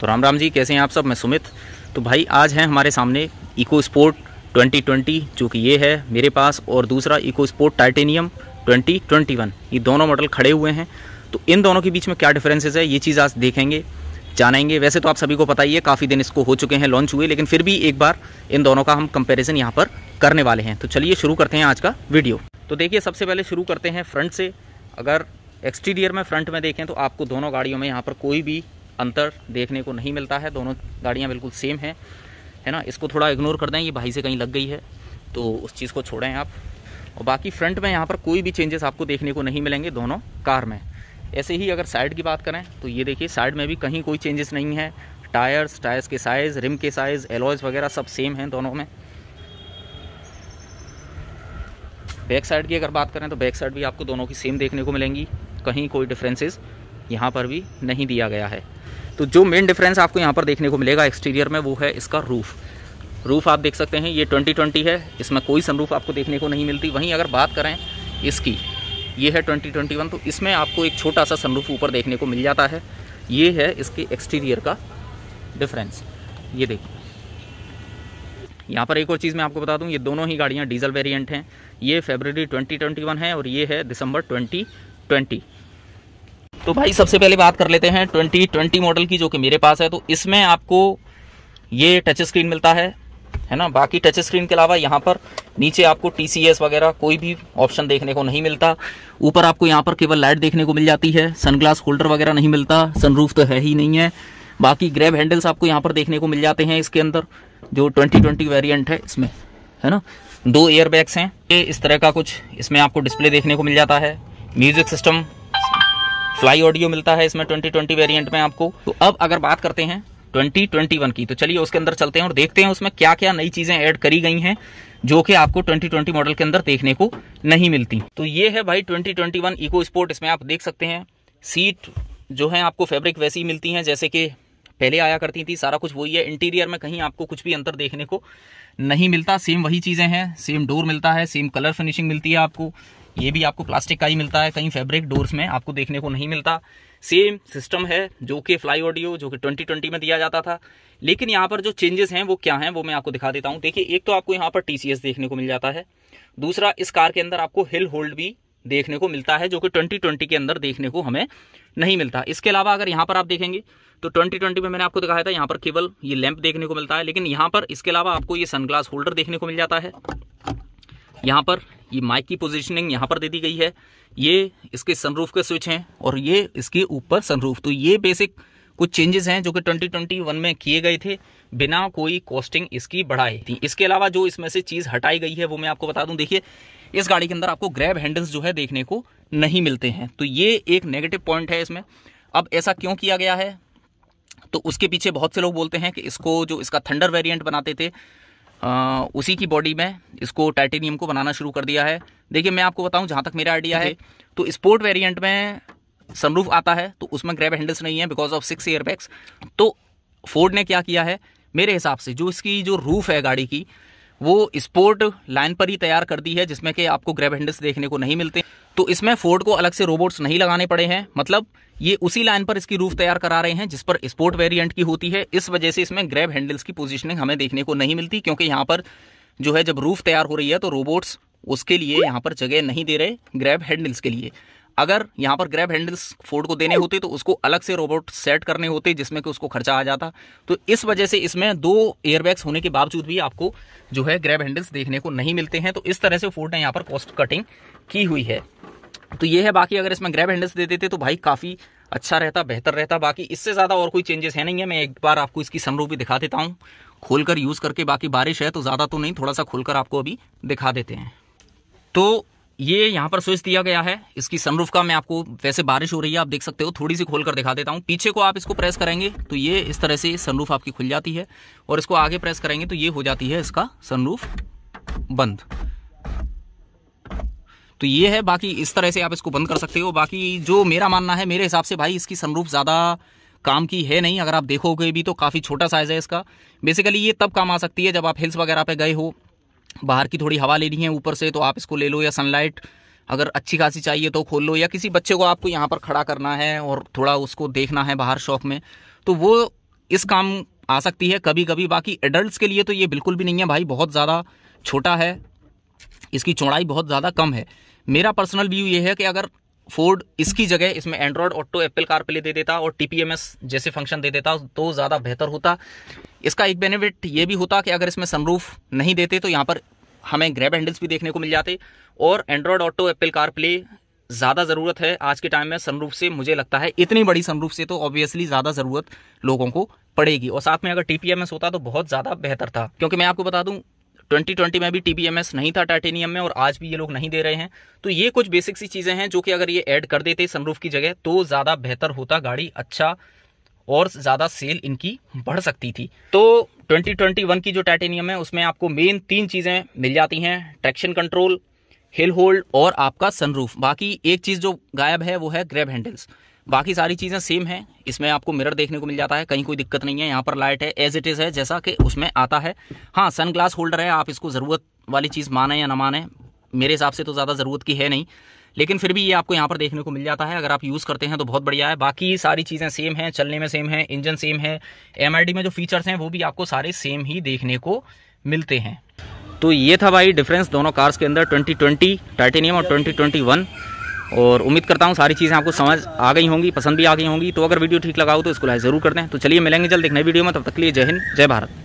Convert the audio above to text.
तो राम राम जी कैसे हैं आप सब मैं सुमित तो भाई आज है हमारे सामने इको स्पोर्ट 2020 जो कि ये है मेरे पास और दूसरा इको स्पोर्ट टाइटेनियम 2021 ये दोनों मॉडल खड़े हुए हैं तो इन दोनों के बीच में क्या डिफरेंसेस है ये चीज़ आज देखेंगे जानेंगे वैसे तो आप सभी को पता ही है काफ़ी दिन इसको हो चुके हैं लॉन्च हुए लेकिन फिर भी एक बार इन दोनों का हम कंपेरिजन यहाँ पर करने वाले हैं तो चलिए शुरू करते हैं आज का वीडियो तो देखिए सबसे पहले शुरू करते हैं फ्रंट से अगर एक्सटीरियर में फ्रंट में देखें तो आपको दोनों गाड़ियों में यहाँ पर कोई भी अंतर देखने को नहीं मिलता है दोनों गाड़ियाँ बिल्कुल सेम हैं है ना इसको थोड़ा इग्नोर कर दें ये भाई से कहीं लग गई है तो उस चीज़ को छोड़ें आप और बाकी फ्रंट में यहाँ पर कोई भी चेंजेस आपको देखने को नहीं मिलेंगे दोनों कार में ऐसे ही अगर साइड की बात करें तो ये देखिए साइड में भी कहीं कोई चेंजेस नहीं है टायर्स टायर्स के साइज़ रिम के साइज़ एलॉयज़ वगैरह सब सेम हैं दोनों में बैक साइड की अगर बात करें तो बैक साइड भी आपको दोनों की सेम देखने को मिलेंगी कहीं कोई डिफ्रेंसेस यहाँ पर भी नहीं दिया गया है तो जो मेन डिफरेंस आपको यहाँ पर देखने को मिलेगा एक्सटीरियर में वो है इसका रूफ़ रूफ़ आप देख सकते हैं ये 2020 है इसमें कोई सनरूफ आपको देखने को नहीं मिलती वहीं अगर बात करें इसकी ये है 2021 तो इसमें आपको एक छोटा सा सनरूफ ऊपर देखने को मिल जाता है ये है इसके एक्सटीरियर का डिफरेंस ये देखिए यहाँ पर एक और चीज़ मैं आपको बता दूँ ये दोनों ही गाड़ियाँ डीजल वेरिएंट हैं ये फेबररी वन है और ये है दिसंबर ट्वेंटी तो भाई सबसे पहले बात कर लेते हैं 2020 मॉडल की जो कि मेरे पास है तो इसमें आपको ये टच स्क्रीन मिलता है है ना बाकी टच स्क्रीन के अलावा यहाँ पर नीचे आपको टी वगैरह कोई भी ऑप्शन देखने को नहीं मिलता ऊपर आपको यहाँ पर केवल लाइट देखने को मिल जाती है सनग्लास होल्डर वगैरह नहीं मिलता सनरूफ तो है ही नहीं है बाकी ग्रैब हैंडल्स आपको यहाँ पर देखने को मिल जाते हैं इसके अंदर जो 2020 वेरिएंट है इसमें है ना दो एयरबैग्स हैं ये इस तरह का कुछ इसमें आपको डिस्प्ले देखने को मिल जाता है म्यूजिक सिस्टम फ्लाई ऑडियो मिलता है इसमें 2020 वेरिएंट में आपको तो अब अगर बात करते हैं 2021 की तो चलिए उसके अंदर चलते हैं और देखते हैं उसमें क्या क्या नई चीजें ऐड करी गई हैं जो कि आपको 2020 मॉडल के अंदर देखने को नहीं मिलती तो ये है भाई 2021 इको स्पोर्ट इसमें आप देख सकते हैं सीट जो है आपको फैब्रिक वैसी मिलती हैं जैसे कि पहले आया करती थी सारा कुछ वही है इंटीरियर में कहीं आपको कुछ भी अंतर देखने को नहीं मिलता सेम वही चीज़ें हैं सेम डोर मिलता है सेम कलर फिनिशिंग मिलती है आपको ये भी आपको प्लास्टिक का ही मिलता है कहीं फैब्रिक डोर्स में आपको देखने को नहीं मिलता सेम सिस्टम है जो कि फ्लाई ऑडियो जो कि 2020 में दिया जाता था लेकिन यहाँ पर जो चेंजेस हैं वो क्या हैं वो मैं आपको दिखा देता हूँ देखिए एक तो आपको यहाँ पर टी देखने को मिल जाता है दूसरा इस कार के अंदर आपको हिल होल्ड भी देखने को मिलता है जो कि ट्वेंटी के अंदर देखने को हमें नहीं मिलता इसके अलावा अगर यहाँ पर आप देखेंगे तो 2020 में मैंने आपको दिखाया था यहाँ पर केवल ये लैंप देखने को मिलता है लेकिन यहाँ पर इसके अलावा आपको ये सनग्लास होल्डर देखने को मिल जाता है यहाँ पर ये माइक की पोजीशनिंग यहाँ पर दे दी गई है ये इसके सनरूफ के स्विच हैं और ये इसके ऊपर सनरूफ तो ये बेसिक कुछ चेंजेस हैं जो कि 2021 में किए गए थे बिना कोई कॉस्टिंग इसकी बढ़ाई थी इसके अलावा जो इसमें से चीज़ हटाई गई है वो मैं आपको बता दूं देखिए इस गाड़ी के अंदर आपको ग्रैब हैंडल्स जो है देखने को नहीं मिलते हैं तो ये एक नेगेटिव पॉइंट है इसमें अब ऐसा क्यों किया गया है तो उसके पीछे बहुत से लोग बोलते हैं कि इसको जो इसका थंडर वेरिएंट बनाते थे आ, उसी की बॉडी में इसको टाइटेनियम को बनाना शुरू कर दिया है देखिए मैं आपको बताऊं जहां तक मेरा आइडिया है तो स्पोर्ट वेरिएंट में सनरूफ आता है तो उसमें ग्रैब हैंडल्स नहीं है बिकॉज ऑफ सिक्स एयरबैग्स तो फोर्ड ने क्या किया है मेरे हिसाब से जो इसकी जो रूफ़ है गाड़ी की वो स्पोर्ट लाइन पर ही तैयार कर दी है जिसमें कि आपको ग्रैब हैंडल्स देखने को नहीं मिलते तो इसमें फोर्ड को अलग से रोबोट्स नहीं लगाने पड़े हैं मतलब ये उसी लाइन पर इसकी रूफ तैयार करा रहे हैं जिस पर स्पोर्ट वेरिएंट की होती है इस वजह से इसमें ग्रैब हैंडल्स की पोजिशनिंग हमें देखने को नहीं मिलती क्योंकि यहाँ पर जो है जब रूफ तैयार हो रही है तो रोबोट्स उसके लिए यहाँ पर जगह नहीं दे रहे ग्रैब हैंडल्स के लिए अगर यहाँ पर ग्रैब हैंडल्स फोर्ड को देने होते तो उसको अलग से रोबोट सेट करने होते जिसमें कि उसको खर्चा आ जाता तो इस वजह से इसमें दो एयरबैग्स होने के बावजूद भी आपको जो है ग्रैब हैंडल्स देखने को नहीं मिलते हैं तो इस तरह से फोर्ड ने यहाँ पर कॉस्ट कटिंग की हुई है तो ये है बाकी अगर इसमें ग्रैब हैंडल्स दे देते तो भाई काफ़ी अच्छा रहता बेहतर रहता बाकी इससे ज़्यादा और कोई चेंजेस है नहीं है मैं एक बार आपको इसकी समरूप भी दिखा देता हूँ खोलकर यूज़ करके बाकी बारिश है तो ज़्यादा तो नहीं थोड़ा सा खोलकर आपको अभी दिखा देते हैं तो ये यहाँ पर स्विच दिया गया है इसकी सनरूफ का मैं आपको वैसे बारिश हो रही है आप देख सकते हो थोड़ी सी खोल कर दिखा देता हूँ पीछे को आप इसको प्रेस करेंगे तो ये इस तरह से सनरूफ आपकी खुल जाती है और इसको आगे प्रेस करेंगे तो ये हो जाती है इसका सनरूफ बंद तो ये है बाकी इस तरह से आप इसको बंद कर सकते हो बाकी जो मेरा मानना है मेरे हिसाब से भाई इसकी सनरूफ ज़्यादा काम की है नहीं अगर आप देखोगे भी तो काफ़ी छोटा साइज़ है इसका बेसिकली ये तब काम आ सकती है जब आप हिल्स वगैरह पे गए हो बाहर की थोड़ी हवा लेनी है ऊपर से तो आप इसको ले लो या सनलाइट अगर अच्छी खासी चाहिए तो खोल लो या किसी बच्चे को आपको यहाँ पर खड़ा करना है और थोड़ा उसको देखना है बाहर शौक में तो वो इस काम आ सकती है कभी कभी बाकी एडल्ट के लिए तो ये बिल्कुल भी नहीं है भाई बहुत ज़्यादा छोटा है इसकी चौड़ाई बहुत ज़्यादा कम है मेरा पर्सनल व्यू ये है कि अगर फोर्ड इसकी जगह इसमें Android auto Apple car play दे देता और टीपीएमएस जैसे फंक्शन दे देता तो ज़्यादा बेहतर होता इसका एक बेनिफिट ये भी होता कि अगर इसमें सनरूफ नहीं देते तो यहाँ पर हमें ग्रैब हैंडल्स भी देखने को मिल जाते और Android auto Apple car play ज़्यादा ज़रूरत है आज के टाइम में सनरूफ से मुझे लगता है इतनी बड़ी सनरूफ से तो ऑब्वियसली ज़्यादा ज़रूरत लोगों को पड़ेगी और साथ में अगर टी होता तो बहुत ज़्यादा बेहतर था क्योंकि मैं आपको बता दूँ 2020 में भी टीबीएमएस नहीं था टाइटेनियम में और आज भी ये लोग नहीं दे रहे हैं तो ये कुछ बेसिक सी चीज़ें हैं जो कि अगर ये ऐड कर देते सनरूफ की जगह तो ज़्यादा बेहतर होता गाड़ी अच्छा और ज़्यादा सेल इनकी बढ़ सकती थी तो 2021 की जो टाइटेनियम है उसमें आपको मेन तीन चीज़ें मिल जाती हैं ट्रैक्शन कंट्रोल हिल होल्ड और आपका सनरूफ बाकी एक चीज़ जो गायब है वो है ग्रैब हैंडल्स बाकी सारी चीज़ें सेम हैं इसमें आपको मिरर देखने को मिल जाता है कहीं कोई दिक्कत नहीं है यहाँ पर लाइट है एज इट इज़ है जैसा कि उसमें आता है हाँ सन ग्लास होल्डर है आप इसको ज़रूरत वाली चीज़ माने या ना माने मेरे हिसाब से तो ज़्यादा ज़रूरत की है नहीं लेकिन फिर भी ये आपको यहाँ पर देखने को मिल जाता है अगर आप यूज़ करते हैं तो बहुत बढ़िया है बाकी सारी चीज़ें सेम हैं चलने में सेम है इंजन सेम है एम में जो फीचर्स हैं वो भी आपको सारे सेम ही देखने को मिलते हैं तो ये था भाई डिफरेंस दोनों कार्स के अंदर 2020 टाइटेनियम और 2021 और उम्मीद करता हूँ सारी चीज़ें आपको समझ आ गई होंगी पसंद भी आ गई होंगी तो अगर वीडियो ठीक लगाओ तो इसको लाइक ज़रूर कर दें तो चलिए मिलेंगे जल्द एक नई वीडियो में तब तक लिए जय हिंद जय भारत